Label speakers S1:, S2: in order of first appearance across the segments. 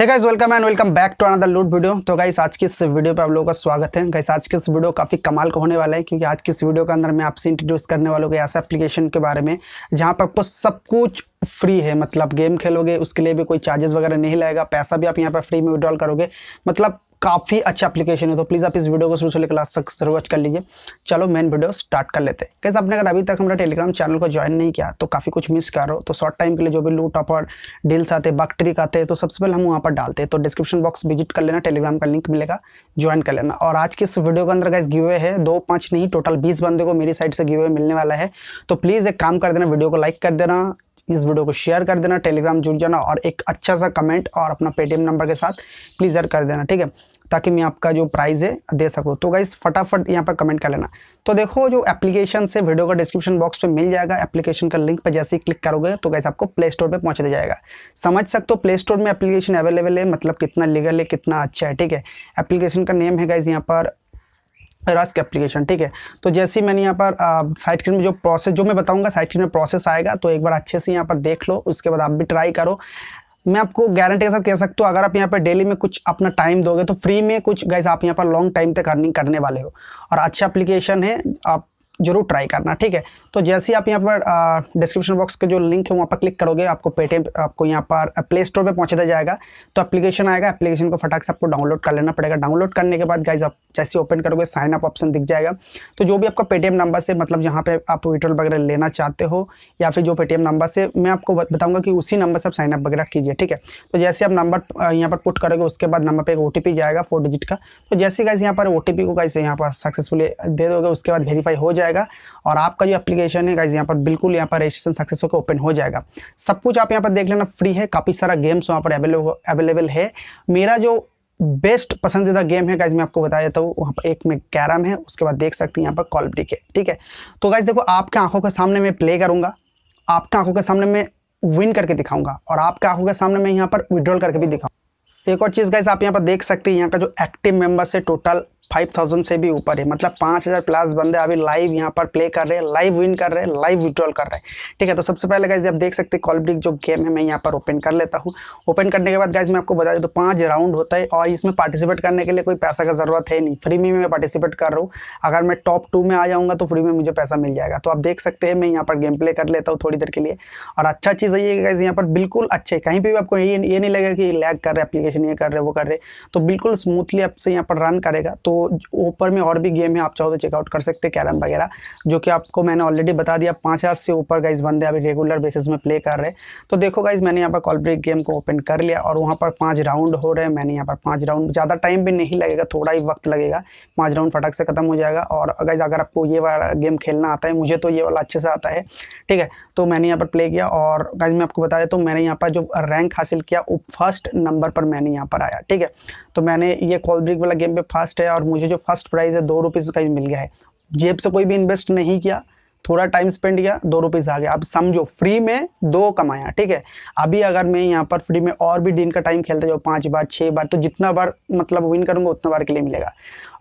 S1: hey guys welcome and welcome back to another loot video तो guys आज की इस वीडियो पे आप लोगों का स्वागत है गाइस आज की इस वीडियो काफ़ी कमाल का होने वाला है क्योंकि आज की इस वीडियो के अंदर मैं आपसे इंट्रोड्यूस करने वालों के ऐसे एप्लीकेशन के बारे में जहाँ पर आपको सब कुछ फ्री है मतलब गेम खेलोगे उसके लिए भी कोई चार्जेस वगैरह नहीं लगेगा पैसा भी आप यहाँ पर फ्री में विड्रॉल करोगे मतलब काफ़ी अच्छा एप्लीकेशन है तो प्लीज़ आप इस वीडियो को शुरू से लेकर लास्ट तक जरूर वॉच कर लीजिए चलो मेन वीडियो स्टार्ट कर लेते हैं कैसे आपने अगर अभी तक हमारा टेलीग्राम चैनल को ज्वाइन नहीं किया तो काफ़ी कुछ मिस कर रहे हो तो शॉर्ट टाइम के लिए जो भी लूट ऑफर डील्स आते बक ट्रिक आते हैं तो सबसे पहले हम वहाँ पर डालते हैं तो डिस्क्रिप्शन बॉक्स विजिट कर लेना टेलीग्राम का लिंक मिलेगा ज्वाइन कर लेना और आज के इस वीडियो के अंदर का इस गिवे है दो पाँच नहीं टोटल बीस बंदे को मेरी साइड से गिवे मिलने वाला है तो प्लीज़ एक काम कर देना वीडियो को लाइक कर देना इस वीडियो को शेयर कर देना टेलीग्राम जुड़ जाना और एक अच्छा सा कमेंट और अपना पेटीएम नंबर के साथ प्लीज़ कर देना ठीक है ताकि मैं आपका जो प्राइज़ है दे सकूँ तो गाइस फटाफट यहाँ पर कमेंट कर लेना तो देखो जो एप्लीकेशन से वीडियो का डिस्क्रिप्शन बॉक्स पे मिल जाएगा एप्लीकेशन का लिंक पर जैसे ही क्लिक करोगे तो गाइस आपको प्ले स्टोर पर पहुँच दिया जाएगा समझ सकते हो प्ले स्टोर में एप्लीकेशन अवेलेबल है मतलब कितना लीगल है कितना अच्छा है ठीक है एप्लीकेशन का नेम है गाइज़ यहाँ पर रस्क एप्लीकेशन ठीक है तो जैसे ही मैंने यहाँ पर साइट स्क्रीन में जो प्रोसेस जो मैं बताऊँगा साइट क्रीन में प्रोसेस आएगा तो एक बार अच्छे से यहाँ पर देख लो उसके बाद आप भी ट्राई करो मैं आपको गारंटी के साथ कह सकता हूँ अगर आप यहाँ पर डेली में कुछ अपना टाइम दोगे तो फ्री में कुछ गाइस आप यहाँ पर लॉन्ग टाइम तक अर्निंग करने वाले हो और अच्छा एप्लीकेशन है आप जरूर ट्राई करना ठीक है तो जैसे ही आप यहाँ पर डिस्क्रिप्शन बॉक्स का जो लिंक है वहाँ पर क्लिक करोगे आपको पेटीएम आपको यहाँ पर प्ले स्टोर पर पहुँचा जाएगा तो एप्लीकेशन आएगा एप्लीकेशन को फटाक से आपको डाउनलोड कर लेना पड़ेगा डाउनलोड करने के बाद गाइज आप जैसे ओपन करोगे साइन अप ऑप्शन दिख जाएगा तो जो भी आपका पेटीएम नंबर से मतलब जहाँ पर आप विड्रॉल वगैरह लेना चाहते हो या फिर जो पेटीएम नंबर से मैं आपको बताऊँगा कि उसी नंबर से आप साइनअप वगैरह कीजिए ठीक है तो जैसे आप नंबर यहाँ पर पुट करोगे उसके बाद नंबर पर एक ओ जाएगा फोर डिजिट का तो जैसे गाइज यहाँ पर ओ को गाइज यहाँ पर सक्सेसफुली दे दोगे उसके बाद वेरीफाई हो जाएगा जाएगा और आपका जो एप्लीकेशन है गाइज यहाँ पर बिल्कुल यहाँ पर रजिस्ट्रेशन सक्सेस होकर ओपन हो जाएगा सब कुछ आप यहाँ पर देख लेना फ्री है काफ़ी सारा गेम्स वहाँ पर अवेलेबल है मेरा जो बेस्ट पसंदीदा गेम है गाइज मैं आपको बता देता हूँ वहाँ पर एक में कैरम है उसके बाद देख सकते हैं यहाँ पर कॉल ब्रिक है ठीक है तो गाइज देखो आपके आंखों के सामने मैं प्ले करूँगा आपके आंखों के सामने मैं विन करके दिखाऊंगा और आपके आंखों के सामने मैं यहाँ पर विड्रॉल करके भी दिखाऊँगा एक और चीज़ गाइज आप यहाँ पर देख सकते हैं यहाँ का जो एक्टिव मेंबर्स है टोटल फाइव थाउजेंड से भी ऊपर है मतलब पाँच हज़ार प्लस बंदे अभी लाइव यहाँ पर प्ले कर रहे हैं लाइव विन कर रहे हैं लाइव विड्रॉल कर रहे हैं ठीक है तो सबसे पहले गाइज आप देख सकते हैं कॉलब्रिक जो गेम है मैं यहाँ पर ओपन कर लेता हूँ ओपन करने के बाद गाइज मैं आपको बता दूँ तो पाँच राउंड होता है और इसमें पार्टिसिपेट करने के लिए कोई पैसा का ज़रूरत है नहीं फ्री में मैं पार्टिसिपेट कर रहा हूँ अगर मैं टॉप टू में आ जाऊँगा तो फ्री में मुझे पैसा मिल जाएगा तो आप देख सकते हैं मैं यहाँ पर गेम प्ले कर लेता हूँ थोड़ी देर के लिए और अच्छा चीज़ है ये गाइज यहाँ पर बिल्कुल अच्छे कहीं पर भी आपको ये ये नहीं लगेगा कि लैग कर रहे एप्लीकेशन ये कर रहे वो कर रहे तो बिल्कुल स्मूथली आपसे यहाँ पर रन करेगा तो ऊपर में और भी गेम है आप चाहो तो चेकआउट कर सकते हैं कैरम वगैरह जो कि आपको मैंने ऑलरेडी बता दिया पाँच हज़ार से ऊपर गाइज बंदे अभी रेगुलर बेसिस में प्ले कर रहे तो देखो गाइज मैंने यहाँ पर कॉल ब्रेक गेम को ओपन कर लिया और वहाँ पर पाँच राउंड हो रहे हैं मैंने यहाँ पर पाँच राउंड ज़्यादा टाइम भी नहीं लगेगा थोड़ा ही वक्त लगेगा पाँच राउंड फटक से खत्म हो जाएगा और गाइज अगर आपको ये वाला गेम खेलना आता है मुझे तो ये वाला अच्छे से आता है ठीक है तो मैंने यहाँ पर प्ले किया और गाइज मैं आपको बता दें तो मैंने यहाँ पर जो रैंक हासिल किया वो फर्स्ट नंबर पर मैंने यहाँ पर आया ठीक है तो मैंने ये कॉल ब्रेक वाला गेम पे फर्स्ट है और मुझे जो फर्स्ट प्राइज़ है दो रुपीज़ का ही मिल गया है जेब से कोई भी इन्वेस्ट नहीं किया थोड़ा टाइम स्पेंड किया दो रुपीज़ आ गया अब समझो फ्री में दो कमाया ठीक है अभी अगर मैं यहाँ पर फ्री में और भी दिन का टाइम खेलता जाऊँ पाँच बार छः बार तो जितना बार मतलब विन करूँगा उतना बार के लिए मिलेगा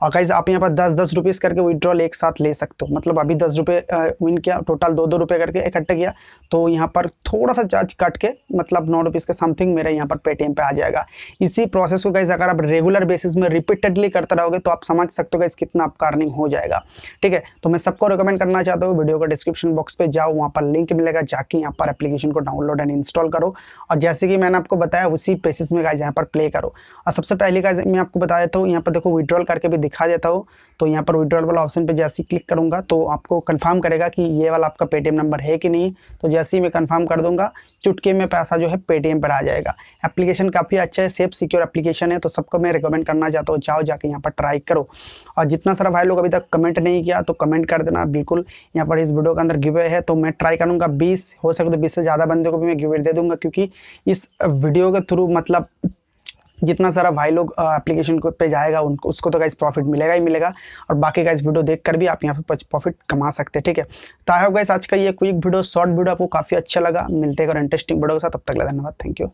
S1: और कैसे आप यहाँ पर दस दस रुपीज़ करके विड्रॉल एक साथ ले सकते हो मतलब अभी दस रुपये विन किया टोटल दो दो रुपये करके इकट्ठा किया तो यहाँ पर थोड़ा सा चार्ज कट के मतलब नौ रुपीज़ का समथिंग मेरा यहाँ पर पेटीएम पे आ जाएगा इसी प्रोसेस को कैसे अगर आप रेगुलर बेसिस में रिपीटेडली करते रहोगे तो आप समझ सकते हो कि कितना आपका अर्निंग हो जाएगा ठीक है तो मैं सबको रिकमेंड करना चाहता हूँ वीडियो का डिस्क्रिप्शन बॉक्स पे जाओ वहाँ पर लिंक मिलेगा जाके यहाँ पर एप्लीकेशन को डाउनलोड एंड इंस्टॉल करो और जैसे कि मैंने आपको बताया उसी पेसिस में गाइज यहाँ पर प्ले करो और सबसे पहले गाइज मैं आपको बता देता हूँ यहाँ पर देखो विड्रॉल करके भी दिखा देता हूँ तो यहाँ पर विड्रॉल वाला ऑप्शन पर जैसे ही क्लिक करूँगा तो आपको कन्फर्म करेगा कि ये वाला आपका पेटीएम नंबर है कि नहीं तो जैसे ही मैं कन्फर्म कर दूँगा चुटके में पैसा जो है पेटीएम पर आ जाएगा एप्लीकेशन काफ़ी अच्छा है सेफ सिक्योर एप्लीकेशन है तो सबको मैं रिकमेंड करना चाहता हूँ जाओ जाके यहाँ पर ट्राई करो और जितना सारा भाई लोग अभी तक कमेंट नहीं किया तो कमेंट कर देना बिल्कुल यहाँ पर और इस वीडियो के अंदर गिवे है तो मैं ट्राई करूंगा बीस हो सके तो बीस से ज़्यादा बंदे को भी मैं गिवे दे दूंगा क्योंकि इस वीडियो के थ्रू मतलब जितना सारा भाई लोग एप्लीकेशन पे जाएगा उनको उसको तो गाइस प्रॉफिट मिलेगा ही मिलेगा और बाकी का इस वीडियो देखकर भी आप यहाँ पे प्रॉफिट कमा सकते हैं ठीक है तो आई होप गाइस आज का ये क्विक वीडियो शॉर्ट वीडियो आपको काफ़ी अच्छा लगा मिलते हैं और इंटरेस्टिंग वीडियो के साथ तब तक धन्यवाद थैंक यू